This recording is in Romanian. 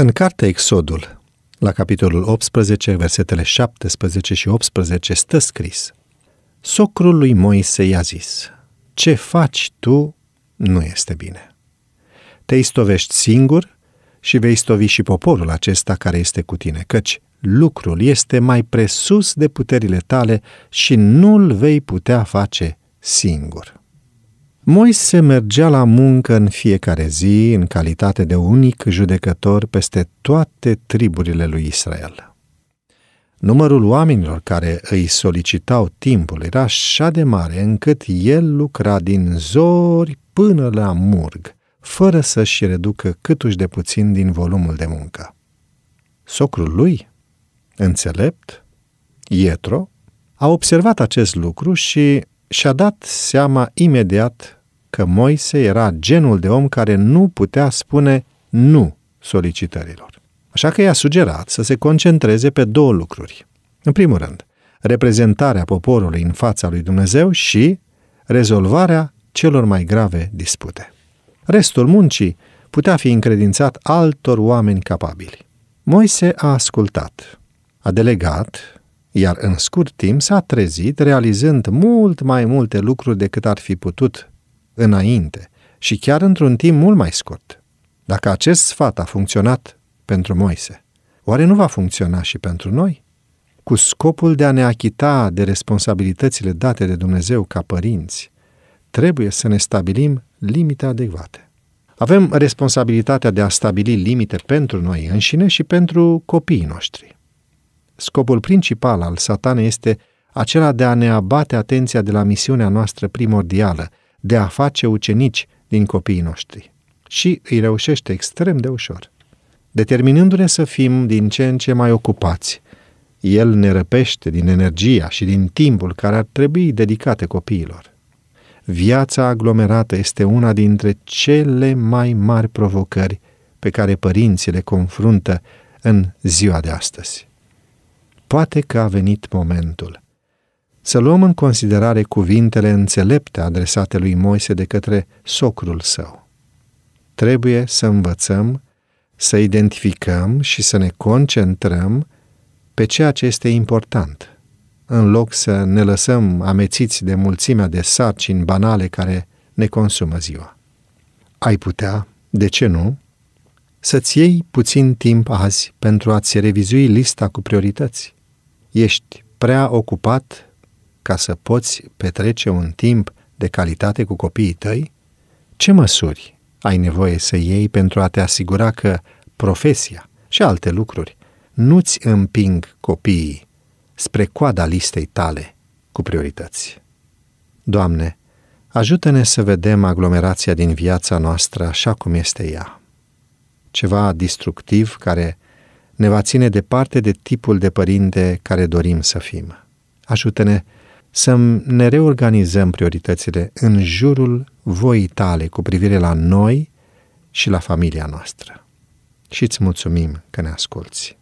În cartea Exodul, la capitolul 18, versetele 17 și 18, stă scris Socrul lui Moise i-a zis, ce faci tu nu este bine. Te istovești singur și vei stovi și poporul acesta care este cu tine, căci lucrul este mai presus de puterile tale și nu-l vei putea face singur. Moise mergea la muncă în fiecare zi în calitate de unic judecător peste toate triburile lui Israel. Numărul oamenilor care îi solicitau timpul era așa de mare încât el lucra din zori până la murg, fără să-și reducă câtuși de puțin din volumul de muncă. Socrul lui, înțelept, Ietro, a observat acest lucru și și-a dat seama imediat că Moise era genul de om care nu putea spune nu solicitărilor. Așa că i-a sugerat să se concentreze pe două lucruri. În primul rând, reprezentarea poporului în fața lui Dumnezeu și rezolvarea celor mai grave dispute. Restul muncii putea fi încredințat altor oameni capabili. Moise a ascultat, a delegat, iar în scurt timp s-a trezit realizând mult mai multe lucruri decât ar fi putut înainte și chiar într-un timp mult mai scurt. Dacă acest sfat a funcționat pentru Moise, oare nu va funcționa și pentru noi? Cu scopul de a ne achita de responsabilitățile date de Dumnezeu ca părinți, trebuie să ne stabilim limite adecvate. Avem responsabilitatea de a stabili limite pentru noi înșine și pentru copiii noștri. Scopul principal al satanei este acela de a ne abate atenția de la misiunea noastră primordială – de a face ucenici din copiii noștri. Și îi reușește extrem de ușor. Determinându-ne să fim din ce în ce mai ocupați, el ne răpește din energia și din timpul care ar trebui dedicate copiilor. Viața aglomerată este una dintre cele mai mari provocări pe care părinții le confruntă în ziua de astăzi. Poate că a venit momentul să luăm în considerare cuvintele înțelepte adresate lui Moise de către socrul său. Trebuie să învățăm, să identificăm și să ne concentrăm pe ceea ce este important, în loc să ne lăsăm amețiți de mulțimea de sarcini banale care ne consumă ziua. Ai putea, de ce nu, să-ți iei puțin timp azi pentru a-ți revizui lista cu priorități. Ești prea ocupat ca să poți petrece un timp de calitate cu copiii tăi? Ce măsuri ai nevoie să iei pentru a te asigura că profesia și alte lucruri nu-ți împing copiii spre coada listei tale cu priorități? Doamne, ajută-ne să vedem aglomerația din viața noastră așa cum este ea. Ceva distructiv care ne va ține departe de tipul de părinte care dorim să fim. Ajută-ne să ne reorganizăm prioritățile în jurul voii tale cu privire la noi și la familia noastră. Și îți mulțumim că ne asculți.